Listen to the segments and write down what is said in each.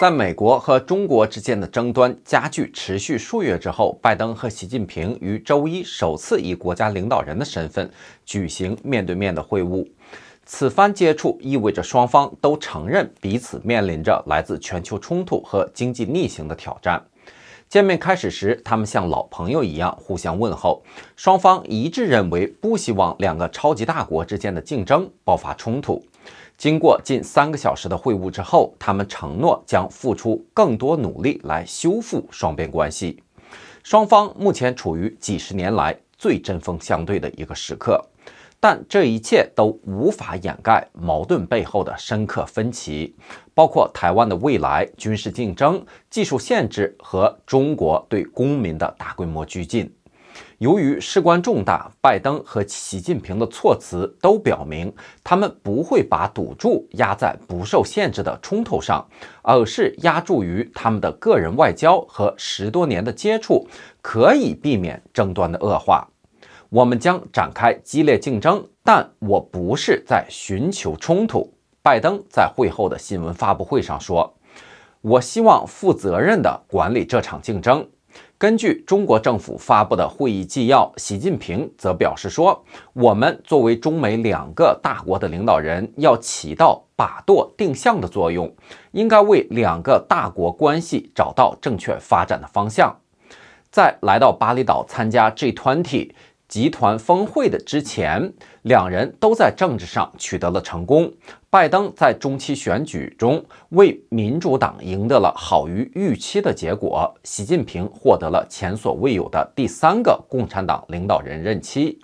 在美国和中国之间的争端加剧、持续数月之后，拜登和习近平于周一首次以国家领导人的身份举行面对面的会晤。此番接触意味着双方都承认彼此面临着来自全球冲突和经济逆行的挑战。见面开始时，他们像老朋友一样互相问候。双方一致认为，不希望两个超级大国之间的竞争爆发冲突。经过近三个小时的会晤之后，他们承诺将付出更多努力来修复双边关系。双方目前处于几十年来最针锋相对的一个时刻，但这一切都无法掩盖矛盾背后的深刻分歧，包括台湾的未来、军事竞争、技术限制和中国对公民的大规模拘禁。由于事关重大，拜登和习近平的措辞都表明，他们不会把赌注压在不受限制的冲突上，而是压注于他们的个人外交和十多年的接触，可以避免争端的恶化。我们将展开激烈竞争，但我不是在寻求冲突。拜登在会后的新闻发布会上说：“我希望负责任地管理这场竞争。”根据中国政府发布的会议纪要，习近平则表示说：“我们作为中美两个大国的领导人，要起到把舵定向的作用，应该为两个大国关系找到正确发展的方向。”在来到巴厘岛参加 G20。集团峰会的之前，两人都在政治上取得了成功。拜登在中期选举中为民主党赢得了好于预期的结果，习近平获得了前所未有的第三个共产党领导人任期。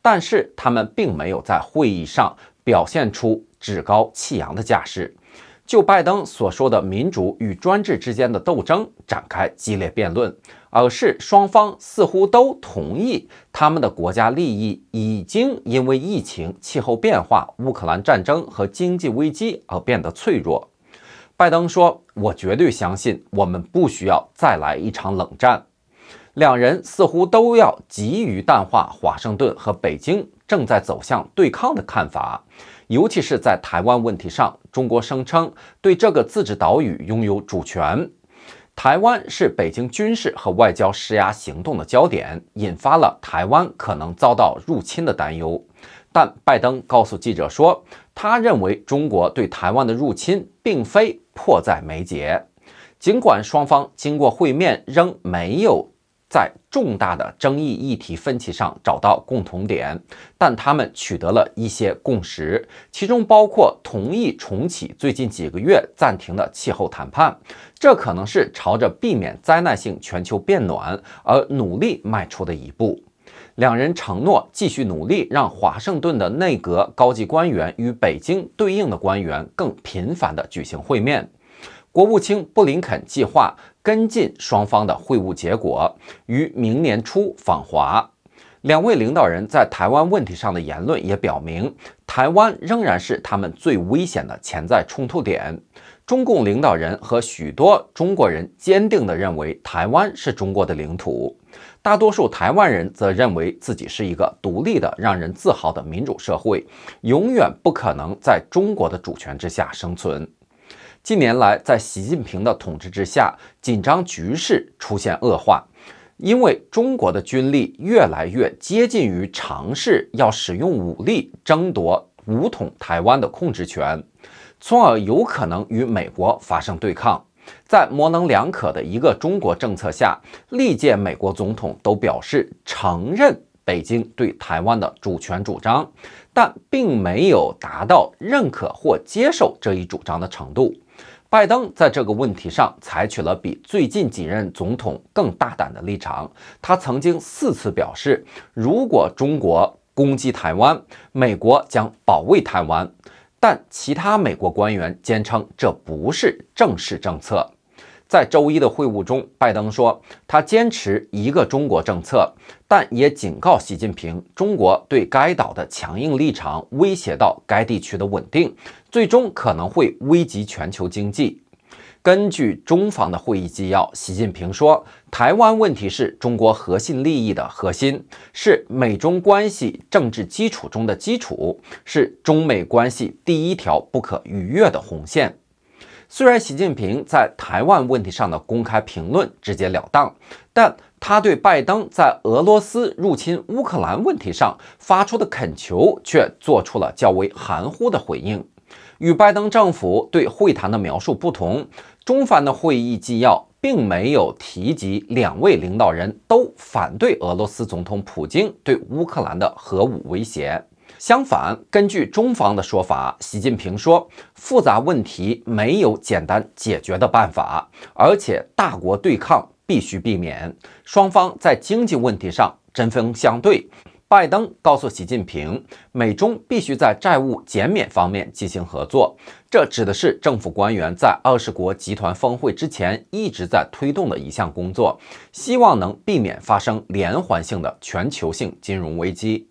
但是，他们并没有在会议上表现出趾高气扬的架势。就拜登所说的民主与专制之间的斗争展开激烈辩论，而是双方似乎都同意，他们的国家利益已经因为疫情、气候变化、乌克兰战争和经济危机而变得脆弱。拜登说：“我绝对相信，我们不需要再来一场冷战。”两人似乎都要急于淡化华盛顿和北京正在走向对抗的看法，尤其是在台湾问题上，中国声称对这个自治岛屿拥有主权。台湾是北京军事和外交施压行动的焦点，引发了台湾可能遭到入侵的担忧。但拜登告诉记者说，他认为中国对台湾的入侵并非迫在眉睫，尽管双方经过会面仍没有。在重大的争议议题分歧上找到共同点，但他们取得了一些共识，其中包括同意重启最近几个月暂停的气候谈判，这可能是朝着避免灾难性全球变暖而努力迈出的一步。两人承诺继续努力，让华盛顿的内阁高级官员与北京对应的官员更频繁地举行会面。国务卿布林肯计划。跟进双方的会晤结果，于明年初访华。两位领导人在台湾问题上的言论也表明，台湾仍然是他们最危险的潜在冲突点。中共领导人和许多中国人坚定地认为，台湾是中国的领土；大多数台湾人则认为自己是一个独立的、让人自豪的民主社会，永远不可能在中国的主权之下生存。近年来，在习近平的统治之下，紧张局势出现恶化，因为中国的军力越来越接近于尝试要使用武力争夺武统台湾的控制权，从而有可能与美国发生对抗。在模棱两可的一个中国政策下，历届美国总统都表示承认北京对台湾的主权主张，但并没有达到认可或接受这一主张的程度。拜登在这个问题上采取了比最近几任总统更大胆的立场。他曾经四次表示，如果中国攻击台湾，美国将保卫台湾。但其他美国官员坚称，这不是正式政策。在周一的会晤中，拜登说他坚持一个中国政策，但也警告习近平，中国对该岛的强硬立场威胁到该地区的稳定，最终可能会危及全球经济。根据中方的会议纪要，习近平说，台湾问题是中国核心利益的核心，是美中关系政治基础中的基础，是中美关系第一条不可逾越的红线。虽然习近平在台湾问题上的公开评论直截了当，但他对拜登在俄罗斯入侵乌克兰问题上发出的恳求却做出了较为含糊的回应。与拜登政府对会谈的描述不同，中方的会议纪要并没有提及两位领导人都反对俄罗斯总统普京对乌克兰的核武威胁。相反，根据中方的说法，习近平说：“复杂问题没有简单解决的办法，而且大国对抗必须避免。双方在经济问题上针锋相对。”拜登告诉习近平，美中必须在债务减免方面进行合作。这指的是政府官员在二十国集团峰会之前一直在推动的一项工作，希望能避免发生连环性的全球性金融危机。